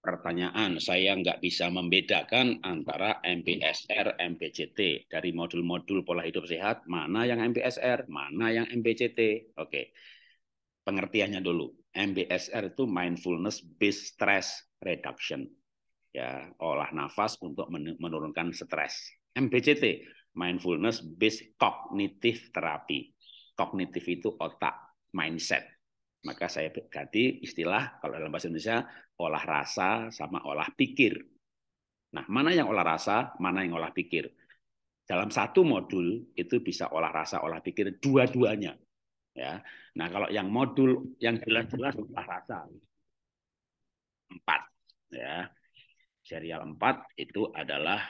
pertanyaan. Saya nggak bisa membedakan antara MPSR, MPCT. Dari modul-modul pola hidup sehat, mana yang MPSR, mana yang MPCT. Oke, pengertiannya dulu. MBSR itu mindfulness based stress reduction. Ya, olah nafas untuk menurunkan stres. MBCT, mindfulness based cognitive therapy. Kognitif itu otak, mindset maka saya ganti istilah kalau dalam bahasa Indonesia olah rasa sama olah pikir. Nah, mana yang olah rasa, mana yang olah pikir. Dalam satu modul itu bisa olah rasa, olah pikir dua-duanya. Ya. Nah, kalau yang modul yang jelas-jelas olah rasa. Empat. Ya. Serial empat itu adalah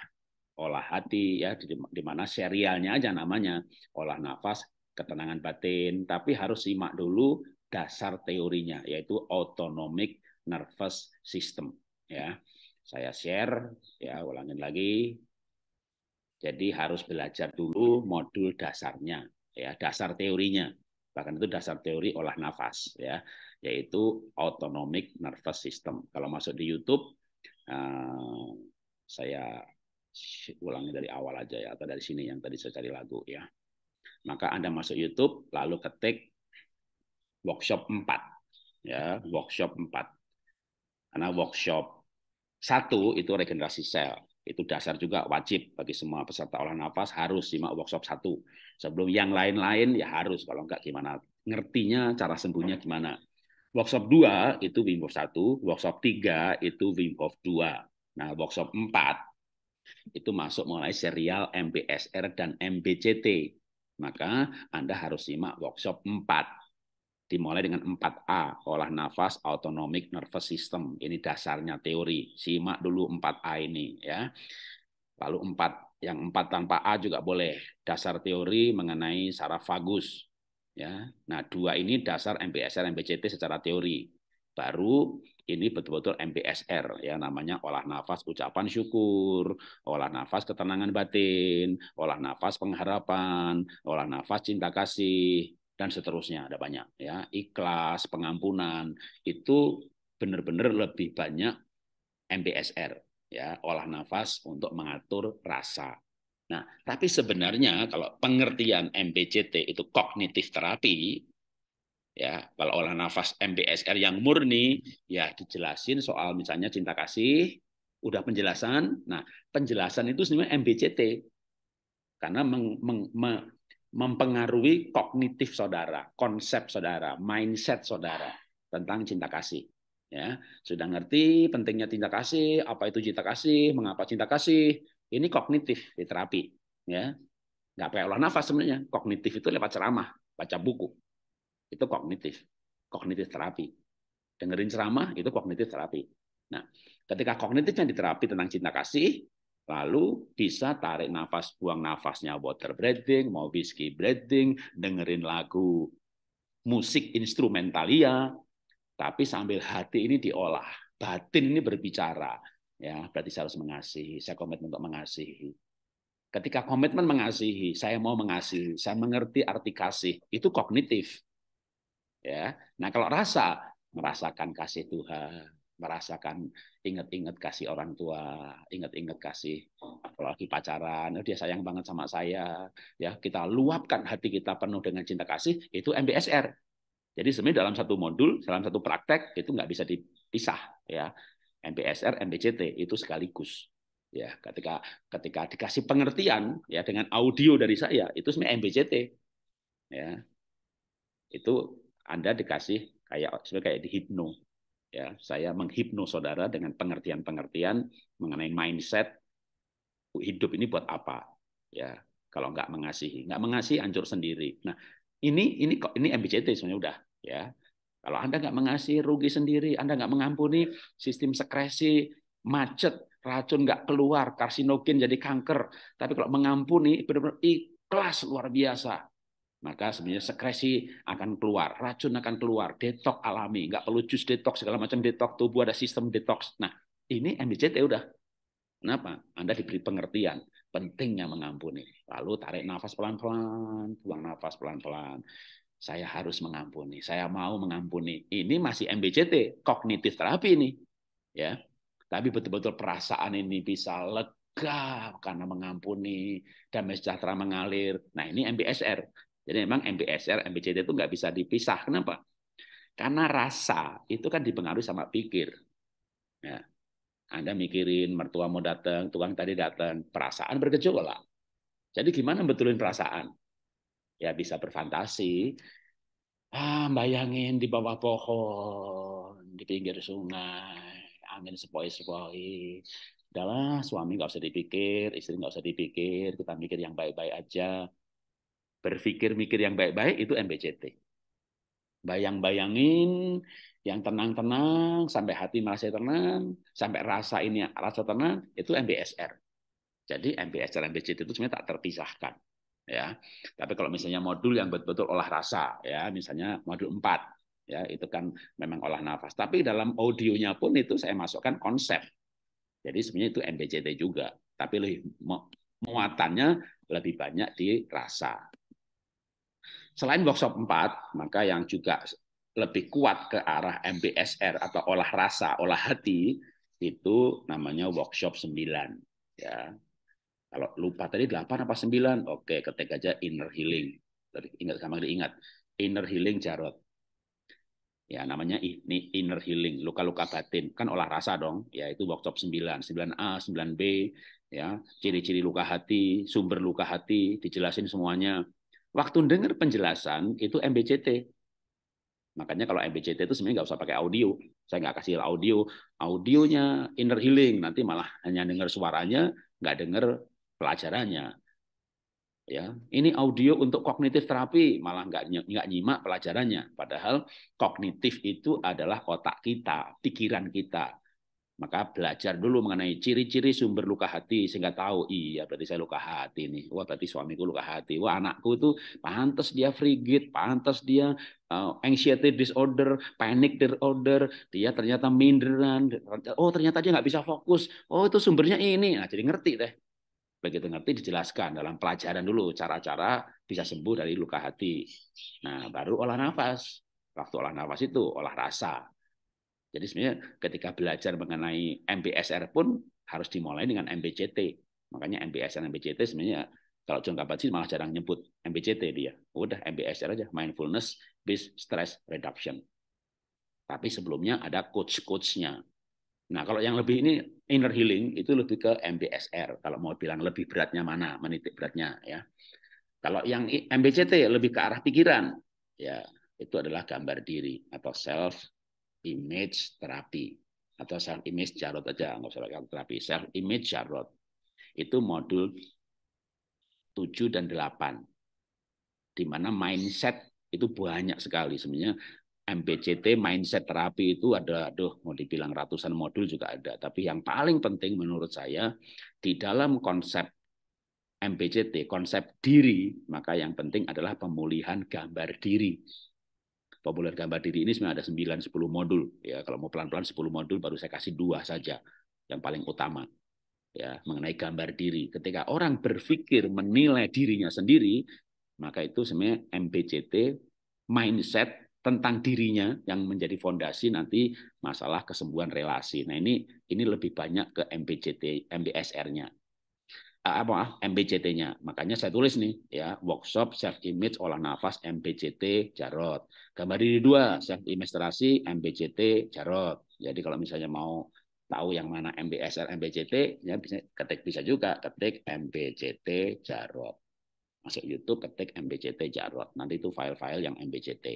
olah hati ya di, di mana serialnya aja namanya olah nafas ketenangan batin tapi harus simak dulu dasar teorinya yaitu autonomic nervous system ya. Saya share ya ulangin lagi. Jadi harus belajar dulu modul dasarnya ya, dasar teorinya. Bahkan itu dasar teori olah nafas ya, yaitu autonomic nervous system. Kalau masuk di YouTube eh, saya ulangi dari awal aja ya atau dari sini yang tadi saya cari lagu ya. Maka Anda masuk YouTube lalu ketik workshop 4 ya workshop 4 karena workshop satu itu regenerasi sel itu dasar juga wajib bagi semua peserta olah nafas harus simak workshop satu sebelum yang lain-lain ya harus kalau enggak gimana ngertinya cara sembuhnya gimana workshop 2 itu Wim Hof 1 workshop 3 itu Wim Hof 2 nah workshop 4 itu masuk mulai serial MBSR dan MBCT maka Anda harus simak workshop 4 dimulai dengan 4A, olah nafas autonomic nervous system. Ini dasarnya teori. Simak dulu 4A ini ya. Lalu 4 yang 4 tanpa A juga boleh. Dasar teori mengenai saraf vagus ya. Nah, dua ini dasar MPSR MBCT secara teori. Baru ini betul-betul MPSR ya namanya olah nafas ucapan syukur, olah nafas ketenangan batin, olah nafas pengharapan, olah nafas cinta kasih, dan seterusnya ada banyak ya ikhlas pengampunan itu benar-benar lebih banyak MBSR ya olah nafas untuk mengatur rasa nah tapi sebenarnya kalau pengertian MBCT itu kognitif terapi ya kalau olah nafas MBSR yang murni ya dijelasin soal misalnya cinta kasih udah penjelasan nah penjelasan itu sebenarnya MBCT karena meng, meng, mempengaruhi kognitif saudara, konsep saudara, mindset saudara tentang cinta kasih. Ya, sudah ngerti pentingnya cinta kasih, apa itu cinta kasih, mengapa cinta kasih? Ini kognitif di terapi, ya. Nggak pakai olah nafas sebenarnya. Kognitif itu lewat ceramah, baca buku. Itu kognitif. Kognitif terapi. Dengerin ceramah itu kognitif terapi. Nah, ketika kognitifnya diterapi tentang cinta kasih, Lalu bisa tarik nafas, buang nafasnya water breathing, mau whiskey breathing, dengerin lagu musik instrumentalia, tapi sambil hati ini diolah. Batin ini berbicara. Ya, berarti saya harus mengasihi. Saya komitmen untuk mengasihi. Ketika komitmen mengasihi, saya mau mengasihi, saya mengerti arti kasih, itu kognitif. Ya. Nah, kalau rasa, merasakan kasih Tuhan, merasakan inget-inget kasih orang tua, inget-inget kasih apalagi pacaran, oh, dia sayang banget sama saya, ya kita luapkan hati kita penuh dengan cinta kasih itu MBSR. Jadi sebenarnya dalam satu modul, dalam satu praktek itu nggak bisa dipisah ya. MBSR, MBCT itu sekaligus. Ya, ketika ketika dikasih pengertian ya dengan audio dari saya itu sebenarnya MBCT. Ya. Itu Anda dikasih kayak sebenarnya kayak dihipno ya saya menghipno saudara dengan pengertian-pengertian mengenai mindset hidup ini buat apa ya kalau nggak mengasihi nggak mengasihi hancur sendiri nah ini ini kok ini MBCT sebenarnya udah ya kalau anda nggak mengasihi rugi sendiri anda nggak mengampuni sistem sekresi macet racun nggak keluar karsinogen jadi kanker tapi kalau mengampuni benar-benar ikhlas luar biasa maka sebenarnya sekresi akan keluar, racun akan keluar, detok alami, nggak perlu jus detok segala macam detok tubuh ada sistem detox. Nah ini MBCT udah. Kenapa? Anda diberi pengertian pentingnya mengampuni. Lalu tarik nafas pelan-pelan, buang nafas pelan-pelan. Saya harus mengampuni, saya mau mengampuni. Ini masih MBCT, kognitif terapi ini. Ya. Tapi betul-betul perasaan ini bisa lega lega karena mengampuni damai sejahtera mengalir. Nah ini MBSR jadi memang MBSR, MBCT itu nggak bisa dipisah. Kenapa? Karena rasa itu kan dipengaruhi sama pikir. Ya. Anda mikirin mertua mau datang, tukang tadi datang, perasaan bergejolak. Jadi gimana betulin perasaan? Ya bisa berfantasi, ah bayangin di bawah pohon, di pinggir sungai, angin sepoi-sepoi. Udahlah, suami nggak usah dipikir, istri nggak usah dipikir, kita mikir yang baik-baik aja berpikir-mikir yang baik-baik itu MBCT. Bayang-bayangin yang tenang-tenang sampai hati merasa tenang, sampai rasa ini rasa tenang itu MBSR. Jadi MBSR MBCT itu sebenarnya tak terpisahkan ya. Tapi kalau misalnya modul yang betul-betul olah rasa ya, misalnya modul 4 ya, itu kan memang olah nafas. Tapi dalam audionya pun itu saya masukkan konsep. Jadi sebenarnya itu MBCT juga, tapi lebih muatannya lebih banyak di rasa. Selain workshop 4, maka yang juga lebih kuat ke arah MBSR atau olah rasa, olah hati, itu namanya workshop 9. Ya. Kalau lupa tadi 8 apa 9? Oke, ketik aja inner healing. Ingat sama ingat Inner healing Jarot. Ya, namanya ini inner healing, luka-luka batin. Kan olah rasa dong, ya itu workshop 9, 9A, 9B, ya, ciri-ciri luka hati, sumber luka hati, dijelasin semuanya Waktu dengar penjelasan itu MBCT. Makanya kalau MBCT itu sebenarnya nggak usah pakai audio. Saya nggak kasih audio. Audionya inner healing. Nanti malah hanya dengar suaranya, nggak dengar pelajarannya. Ya, ini audio untuk kognitif terapi malah nggak nggak nyimak pelajarannya. Padahal kognitif itu adalah otak kita, pikiran kita, maka belajar dulu mengenai ciri-ciri sumber luka hati sehingga tahu iya berarti saya luka hati nih. Wah berarti suamiku luka hati. Wah anakku itu pantas dia frigid, pantas dia uh, anxiety disorder, panic disorder, dia ternyata minderan. Oh ternyata dia nggak bisa fokus. Oh itu sumbernya ini. Nah jadi ngerti deh. Begitu ngerti dijelaskan dalam pelajaran dulu cara-cara bisa sembuh dari luka hati. Nah baru olah nafas. Waktu olah nafas itu olah rasa jadi sebenarnya ketika belajar mengenai MBSR pun harus dimulai dengan MBCT. Makanya MBSR MBCT sebenarnya kalau John kabat malah jarang nyebut MBCT dia. Udah MBSR aja, Mindfulness Based Stress Reduction. Tapi sebelumnya ada coach-coachnya. Nah, kalau yang lebih ini inner healing itu lebih ke MBSR. Kalau mau bilang lebih beratnya mana, menitik beratnya ya. Kalau yang MBCT lebih ke arah pikiran, ya itu adalah gambar diri atau self image terapi atau self image jarot aja nggak usah pakai terapi self image jarot itu modul 7 dan 8 di mana mindset itu banyak sekali sebenarnya MBCT mindset terapi itu ada aduh mau dibilang ratusan modul juga ada tapi yang paling penting menurut saya di dalam konsep MBCT konsep diri maka yang penting adalah pemulihan gambar diri Populer gambar diri ini sebenarnya ada 9 10 modul ya. Kalau mau pelan-pelan 10 modul baru saya kasih dua saja yang paling utama ya mengenai gambar diri. Ketika orang berpikir menilai dirinya sendiri, maka itu sebenarnya MBCT mindset tentang dirinya yang menjadi fondasi nanti masalah kesembuhan relasi. Nah ini ini lebih banyak ke MBCT, MBSR-nya apa mbct nya Makanya saya tulis nih ya workshop self image olah nafas MBCT Jarot. Gambar diri dua self image terasi MBCT Jarot. Jadi kalau misalnya mau tahu yang mana MBSR MBCT, ya bisa ketik bisa juga ketik MBCT Jarot. Masuk YouTube ketik MBCT Jarot. Nanti itu file-file yang MBCT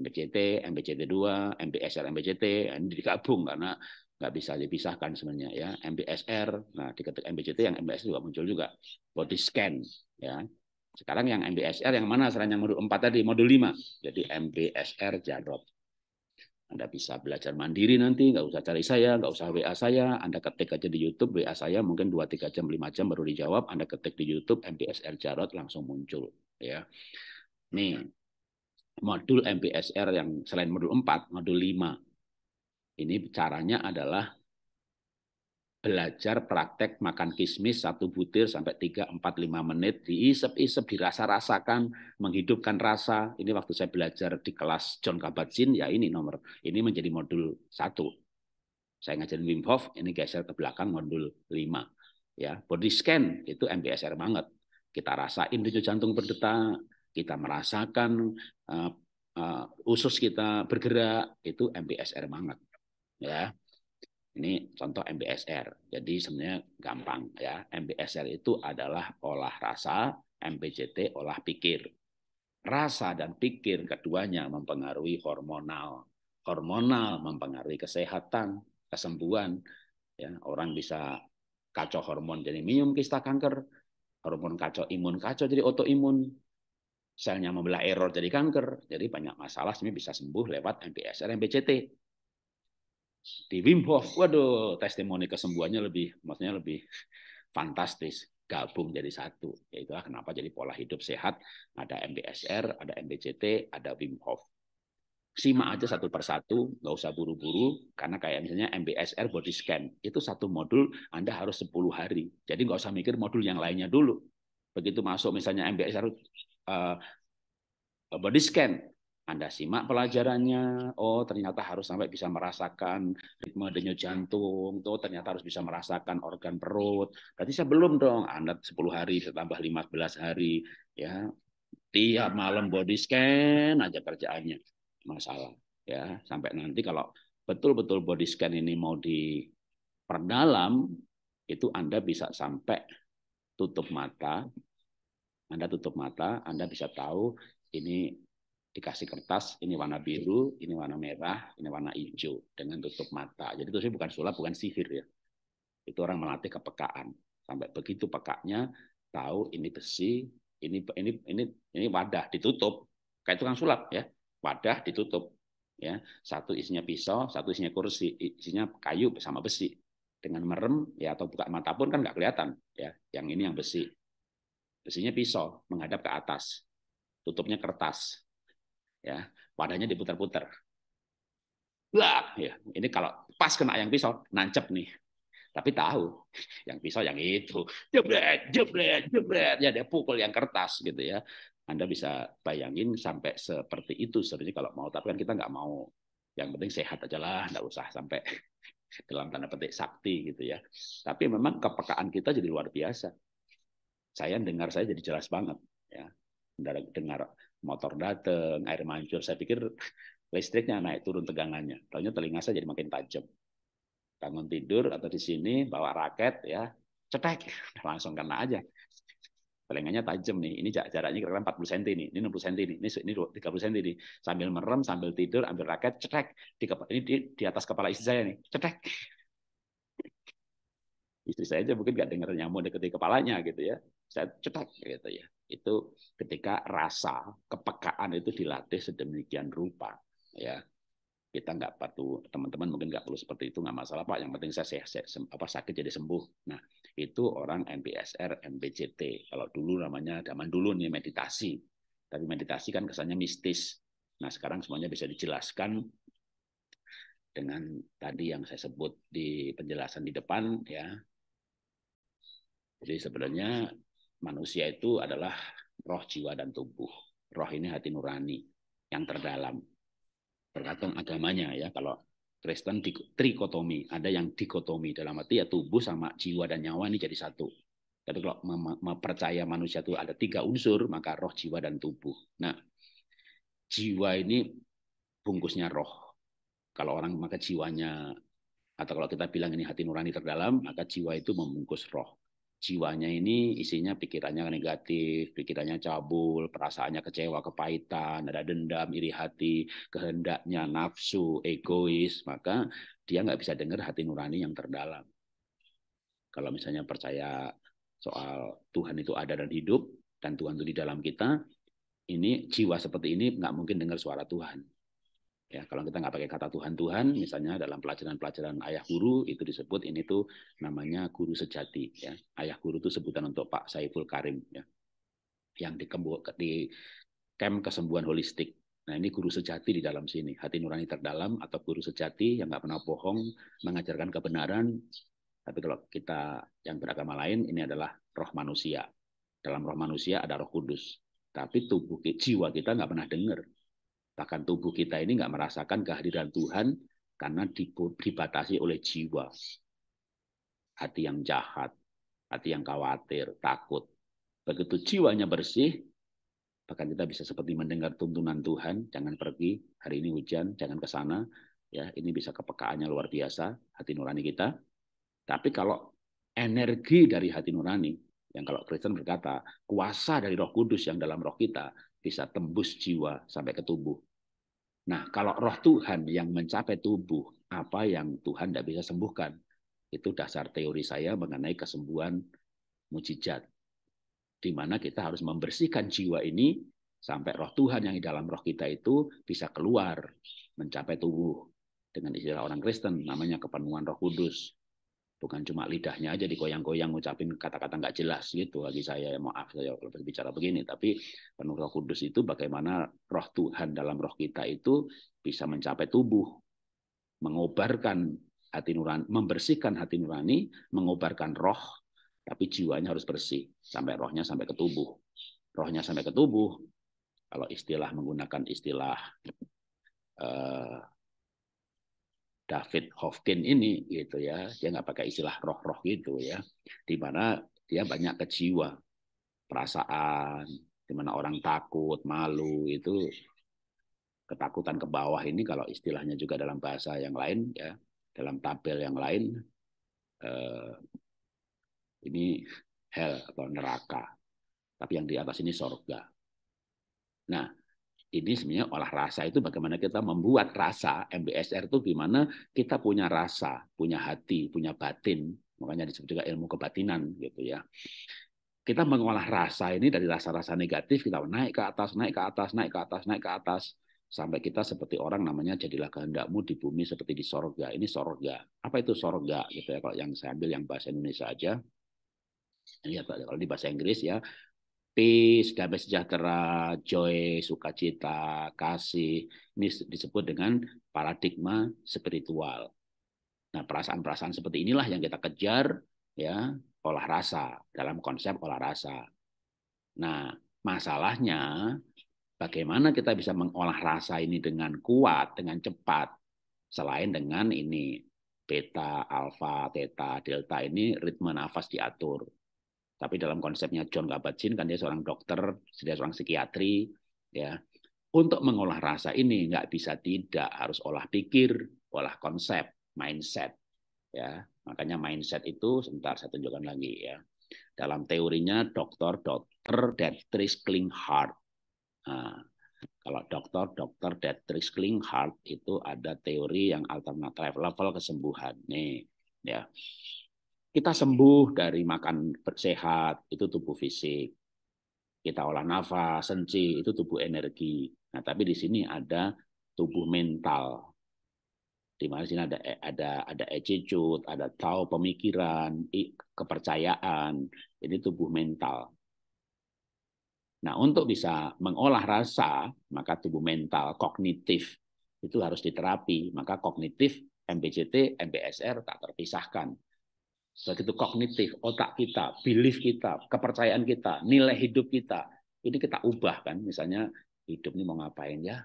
MBCT MBCT 2, MBSR MBCT ini digabung karena nggak bisa dipisahkan sebenarnya ya MBSR nah diketik MBCT yang MBSR juga muncul juga body scan ya sekarang yang MBSR yang mana Selain yang modul 4 tadi modul 5 jadi MBSR jarod anda bisa belajar mandiri nanti, nggak usah cari saya, nggak usah WA saya. Anda ketik aja di YouTube, WA saya mungkin 2-3 jam, 5 jam baru dijawab. Anda ketik di YouTube, MBSR jarod langsung muncul. ya Nih, modul MBSR yang selain modul 4, modul 5. Ini caranya adalah belajar praktek makan kismis satu butir sampai 3, 4, 5 menit diisep-isep dirasa-rasakan menghidupkan rasa ini waktu saya belajar di kelas John Kabat-Zinn ya ini nomor ini menjadi modul satu saya ngajarin Wim Hof ini geser ke belakang modul lima ya body scan itu MBSR banget kita rasain denyut jantung berdetak kita merasakan uh, uh, usus kita bergerak itu MBSR banget ya. Ini contoh MBSR. Jadi sebenarnya gampang ya. MBSR itu adalah olah rasa, MPJT olah pikir. Rasa dan pikir keduanya mempengaruhi hormonal. Hormonal mempengaruhi kesehatan, kesembuhan. Ya, orang bisa kacau hormon jadi minum kista kanker, hormon kacau imun kacau jadi autoimun, selnya membelah error jadi kanker. Jadi banyak masalah sebenarnya bisa sembuh lewat MPSR, MPCT di Wim Hof, waduh, testimoni kesembuhannya lebih, maksudnya lebih fantastis, gabung jadi satu. Ya itulah kenapa jadi pola hidup sehat, ada MBSR, ada MBCT, ada Wim Hof. Simak aja satu persatu, nggak usah buru-buru, karena kayak misalnya MBSR body scan, itu satu modul Anda harus 10 hari. Jadi nggak usah mikir modul yang lainnya dulu. Begitu masuk misalnya MBSR uh, eh, body scan, anda simak pelajarannya, oh ternyata harus sampai bisa merasakan ritme denyut jantung, oh ternyata harus bisa merasakan organ perut. Berarti saya belum dong, Anda 10 hari, saya tambah 15 hari, ya tiap malam body scan aja kerjaannya masalah ya sampai nanti kalau betul-betul body scan ini mau diperdalam itu Anda bisa sampai tutup mata Anda tutup mata Anda bisa tahu ini dikasih kertas, ini warna biru, ini warna merah, ini warna hijau dengan tutup mata. Jadi itu sih bukan sulap, bukan sihir ya. Itu orang melatih kepekaan. Sampai begitu pekaknya tahu ini besi, ini ini ini ini wadah ditutup. Kayak tukang sulap ya. Wadah ditutup ya. Satu isinya pisau, satu isinya kursi, isinya kayu sama besi. Dengan merem ya atau buka mata pun kan nggak kelihatan ya. Yang ini yang besi. Besinya pisau menghadap ke atas. Tutupnya kertas ya wadahnya diputar-putar lah ya ini kalau pas kena yang pisau nancep nih tapi tahu yang pisau yang itu jebret jebret jebret ya dia pukul yang kertas gitu ya anda bisa bayangin sampai seperti itu sebenarnya kalau mau tapi kan kita nggak mau yang penting sehat aja lah nggak usah sampai dalam tanda petik sakti gitu ya tapi memang kepekaan kita jadi luar biasa saya dengar saya jadi jelas banget ya dengar motor datang, air mancur. Saya pikir listriknya naik turun tegangannya. Taunya telinga saya jadi makin tajam. Bangun tidur atau di sini bawa raket ya, cetek, langsung kena aja. Telinganya tajam nih. Ini jaraknya kira-kira 40 cm nih. Ini 60 cm nih. Ini ini 30 cm nih. Sambil merem, sambil tidur, ambil raket, cetek. Di ini di, di atas kepala istri saya nih. Cetek. Istri saya aja mungkin nggak dengar nyamuk deketi kepalanya gitu ya saya cetak gitu ya itu ketika rasa kepekaan itu dilatih sedemikian rupa ya kita nggak perlu teman-teman mungkin nggak perlu seperti itu nggak masalah pak yang penting saya sehat, sehat apa sakit jadi sembuh nah itu orang MBSR MBCT kalau dulu namanya zaman dulu nih meditasi tapi meditasi kan kesannya mistis nah sekarang semuanya bisa dijelaskan dengan tadi yang saya sebut di penjelasan di depan ya jadi sebenarnya manusia itu adalah roh jiwa dan tubuh. Roh ini hati nurani yang terdalam. Tergantung agamanya ya. Kalau Kristen trikotomi, ada yang dikotomi dalam arti ya tubuh sama jiwa dan nyawa ini jadi satu. Jadi kalau mempercaya manusia itu ada tiga unsur, maka roh, jiwa, dan tubuh. Nah, jiwa ini bungkusnya roh. Kalau orang maka jiwanya, atau kalau kita bilang ini hati nurani terdalam, maka jiwa itu membungkus roh jiwanya ini isinya pikirannya negatif, pikirannya cabul, perasaannya kecewa, kepahitan, ada dendam, iri hati, kehendaknya, nafsu, egois, maka dia nggak bisa dengar hati nurani yang terdalam. Kalau misalnya percaya soal Tuhan itu ada dan hidup, dan Tuhan itu di dalam kita, ini jiwa seperti ini nggak mungkin dengar suara Tuhan. Ya, kalau kita nggak pakai kata Tuhan-Tuhan, misalnya dalam pelajaran-pelajaran ayah guru itu disebut ini tuh namanya guru sejati. Ya. Ayah guru itu sebutan untuk Pak Saiful Karim ya, yang di, di kesembuhan holistik. Nah ini guru sejati di dalam sini, hati nurani terdalam atau guru sejati yang nggak pernah bohong, mengajarkan kebenaran. Tapi kalau kita yang beragama lain, ini adalah roh manusia. Dalam roh manusia ada roh kudus. Tapi tubuh jiwa kita nggak pernah dengar, Bahkan tubuh kita ini nggak merasakan kehadiran Tuhan karena dibatasi oleh jiwa. Hati yang jahat, hati yang khawatir, takut. Begitu jiwanya bersih, bahkan kita bisa seperti mendengar tuntunan Tuhan, jangan pergi, hari ini hujan, jangan ke sana. Ya, ini bisa kepekaannya luar biasa hati nurani kita. Tapi kalau energi dari hati nurani, yang kalau Kristen berkata, kuasa dari roh kudus yang dalam roh kita, bisa tembus jiwa sampai ke tubuh. Nah, kalau roh Tuhan yang mencapai tubuh, apa yang Tuhan tidak bisa sembuhkan? Itu dasar teori saya mengenai kesembuhan mujizat. Di mana kita harus membersihkan jiwa ini sampai roh Tuhan yang di dalam roh kita itu bisa keluar mencapai tubuh dengan istilah orang Kristen namanya kepenuhan Roh Kudus bukan cuma lidahnya aja dikoyang-koyang ngucapin kata-kata nggak jelas gitu lagi saya maaf saya kalau berbicara begini tapi penuh Roh Kudus itu bagaimana roh Tuhan dalam roh kita itu bisa mencapai tubuh mengobarkan hati nurani membersihkan hati nurani mengobarkan roh tapi jiwanya harus bersih sampai rohnya sampai ke tubuh rohnya sampai ke tubuh kalau istilah menggunakan istilah eh, David Hofkin ini gitu ya dia nggak pakai istilah roh-roh gitu ya di mana dia banyak kejiwa perasaan di mana orang takut malu itu ketakutan ke bawah ini kalau istilahnya juga dalam bahasa yang lain ya dalam tabel yang lain eh, ini hell atau neraka tapi yang di atas ini sorga nah ini sebenarnya olah rasa itu bagaimana kita membuat rasa MBSR itu gimana kita punya rasa, punya hati, punya batin. Makanya disebut juga ilmu kebatinan gitu ya. Kita mengolah rasa ini dari rasa-rasa negatif kita naik ke atas, naik ke atas, naik ke atas, naik ke atas sampai kita seperti orang namanya jadilah kehendakmu di bumi seperti di sorga. Ini sorga. Apa itu sorga gitu ya kalau yang saya ambil yang bahasa Indonesia aja. Lihat kalau di bahasa Inggris ya peace, damai sejahtera, joy, sukacita, kasih. Ini disebut dengan paradigma spiritual. Nah, perasaan-perasaan seperti inilah yang kita kejar ya, olah rasa dalam konsep olah rasa. Nah, masalahnya bagaimana kita bisa mengolah rasa ini dengan kuat, dengan cepat selain dengan ini beta, alfa, theta, delta ini ritme nafas diatur tapi dalam konsepnya John Kabat-Zinn kan dia seorang dokter, dia seorang psikiatri, ya. Untuk mengolah rasa ini nggak bisa tidak harus olah pikir, olah konsep, mindset, ya. Makanya mindset itu sebentar saya tunjukkan lagi ya. Dalam teorinya dokter dokter Dietrich Klinghardt. Nah, kalau dokter dokter Dietrich heart itu ada teori yang alternatif level kesembuhan nih, ya kita sembuh dari makan bersehat, itu tubuh fisik. Kita olah nafas, senci, itu tubuh energi. Nah, tapi di sini ada tubuh mental. Di mana sini ada eh, ada ada ecicut, ada tahu pemikiran, kepercayaan. Ini tubuh mental. Nah, untuk bisa mengolah rasa, maka tubuh mental kognitif itu harus diterapi. Maka kognitif MBCT, MBSR tak terpisahkan. Baik itu kognitif, otak kita, belief kita, kepercayaan kita, nilai hidup kita. Ini kita ubah kan. Misalnya hidup ini mau ngapain ya?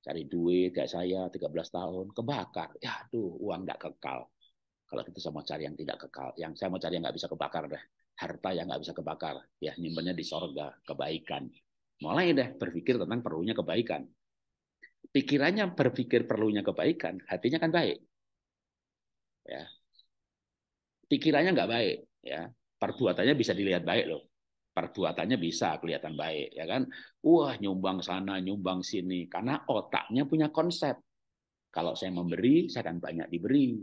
Cari duit kayak saya 13 tahun, kebakar. Ya tuh uang nggak kekal. Kalau kita sama cari yang tidak kekal, yang saya mau cari yang nggak bisa kebakar deh. Harta yang nggak bisa kebakar, ya nyimpannya di sorga, kebaikan. Mulai deh berpikir tentang perlunya kebaikan pikirannya berpikir perlunya kebaikan, hatinya kan baik. Ya, pikirannya nggak baik ya perbuatannya bisa dilihat baik loh perbuatannya bisa kelihatan baik ya kan wah nyumbang sana nyumbang sini karena otaknya punya konsep kalau saya memberi saya akan banyak diberi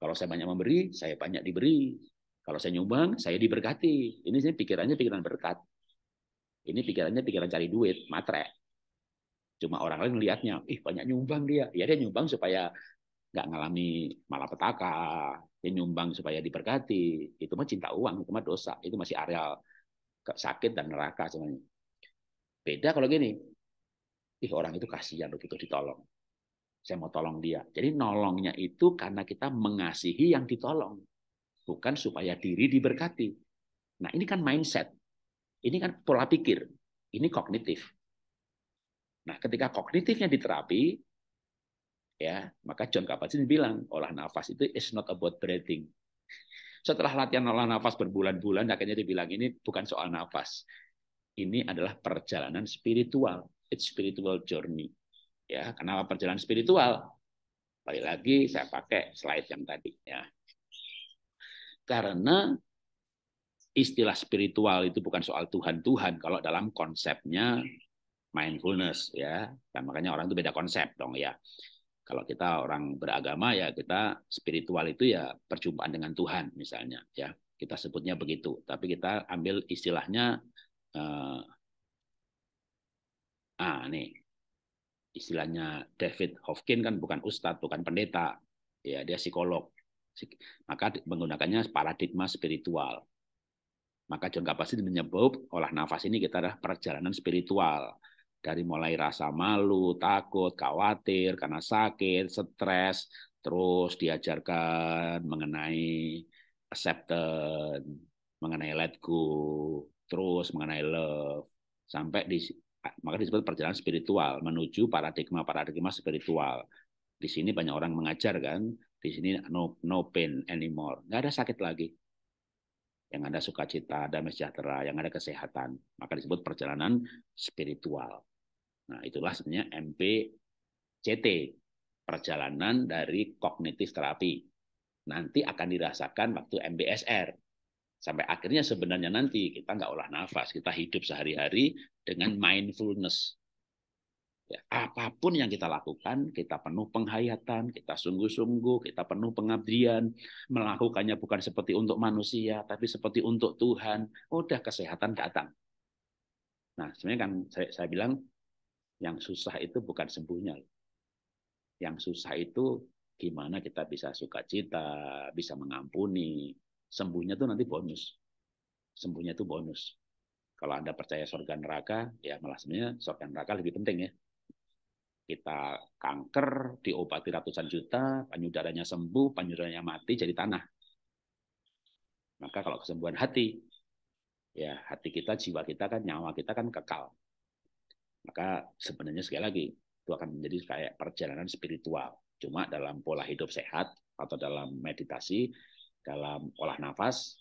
kalau saya banyak memberi saya banyak diberi kalau saya nyumbang saya diberkati ini sih pikirannya pikiran berkat ini pikirannya pikiran cari duit matre cuma orang lain melihatnya ih banyak nyumbang dia ya dia nyumbang supaya nggak ngalami malapetaka, dia nyumbang supaya diberkati, itu mah cinta uang, itu mah dosa, itu masih areal sakit dan neraka semuanya. Beda kalau gini, ih orang itu kasihan begitu ditolong. Saya mau tolong dia. Jadi nolongnya itu karena kita mengasihi yang ditolong. Bukan supaya diri diberkati. Nah ini kan mindset. Ini kan pola pikir. Ini kognitif. Nah ketika kognitifnya diterapi, ya maka John Kabat-Zinn bilang olah nafas itu is not about breathing setelah latihan olah nafas berbulan-bulan akhirnya bilang ini bukan soal nafas ini adalah perjalanan spiritual it's spiritual journey ya kenapa perjalanan spiritual balik lagi saya pakai slide yang tadi ya karena istilah spiritual itu bukan soal Tuhan-Tuhan kalau dalam konsepnya mindfulness ya. Dan makanya orang itu beda konsep dong ya. Kalau kita orang beragama ya kita spiritual itu ya perjumpaan dengan Tuhan misalnya ya. Kita sebutnya begitu, tapi kita ambil istilahnya uh, ah nih istilahnya David Hofkin kan bukan ustadz, bukan pendeta, ya dia psikolog. Maka menggunakannya paradigma spiritual. Maka John Kabat-Zinn menyebut olah nafas ini kita adalah perjalanan spiritual dari mulai rasa malu, takut, khawatir karena sakit, stres, terus diajarkan mengenai acceptance, mengenai let go, terus mengenai love, sampai di maka disebut perjalanan spiritual menuju paradigma paradigma spiritual. Di sini banyak orang mengajar kan, di sini no no pain anymore, nggak ada sakit lagi. Yang ada sukacita, ada sejahtera, yang ada kesehatan, maka disebut perjalanan spiritual. Nah, itulah sebenarnya MPCT, perjalanan dari kognitif terapi. Nanti akan dirasakan waktu MBSR. Sampai akhirnya sebenarnya nanti kita nggak olah nafas, kita hidup sehari-hari dengan mindfulness. Ya, apapun yang kita lakukan, kita penuh penghayatan, kita sungguh-sungguh, kita penuh pengabdian, melakukannya bukan seperti untuk manusia, tapi seperti untuk Tuhan. Udah kesehatan datang. Nah, sebenarnya kan saya, saya bilang yang susah itu bukan sembuhnya. Yang susah itu gimana kita bisa suka cita, bisa mengampuni. Sembuhnya itu nanti bonus. Sembuhnya itu bonus. Kalau Anda percaya surga neraka, ya malah sebenarnya surga neraka lebih penting ya. Kita kanker, diobati ratusan juta, penyudaranya sembuh, penyudaranya mati, jadi tanah. Maka kalau kesembuhan hati, ya hati kita, jiwa kita kan, nyawa kita kan kekal. Maka sebenarnya sekali lagi itu akan menjadi kayak perjalanan spiritual. Cuma dalam pola hidup sehat atau dalam meditasi, dalam olah nafas,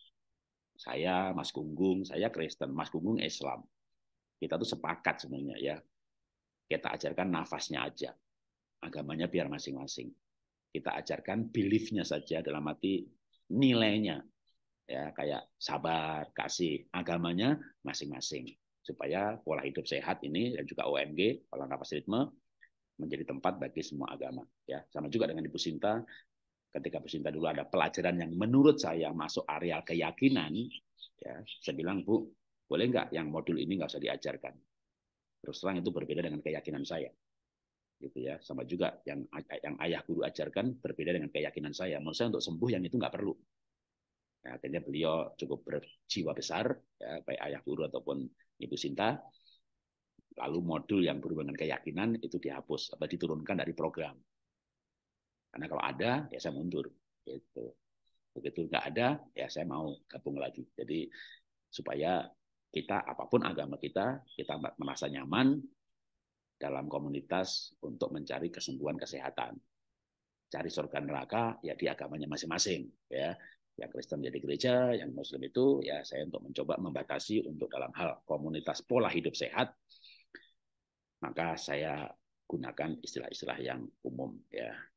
saya Mas Gunggung, saya Kristen, Mas Gunggung Islam. Kita tuh sepakat sebenarnya ya. Kita ajarkan nafasnya aja. Agamanya biar masing-masing. Kita ajarkan beliefnya saja dalam arti nilainya. Ya, kayak sabar, kasih, agamanya masing-masing supaya pola hidup sehat ini dan juga OMG pola nafas ritme menjadi tempat bagi semua agama ya sama juga dengan ibu Sinta ketika ibu Sinta dulu ada pelajaran yang menurut saya masuk areal keyakinan ya saya bilang Bu boleh nggak yang modul ini nggak usah diajarkan terus terang itu berbeda dengan keyakinan saya gitu ya sama juga yang yang ayah guru ajarkan berbeda dengan keyakinan saya menurut saya untuk sembuh yang itu nggak perlu nah, akhirnya beliau cukup berjiwa besar ya, baik ayah guru ataupun Ibu Sinta. Lalu modul yang berhubungan keyakinan itu dihapus atau diturunkan dari program. Karena kalau ada, ya saya mundur. Gitu. Begitu nggak ada, ya saya mau gabung lagi. Jadi supaya kita apapun agama kita, kita merasa nyaman dalam komunitas untuk mencari kesembuhan kesehatan. Cari surga neraka ya di agamanya masing-masing ya yang Kristen menjadi gereja, yang Muslim itu ya saya untuk mencoba membatasi untuk dalam hal komunitas pola hidup sehat, maka saya gunakan istilah-istilah yang umum ya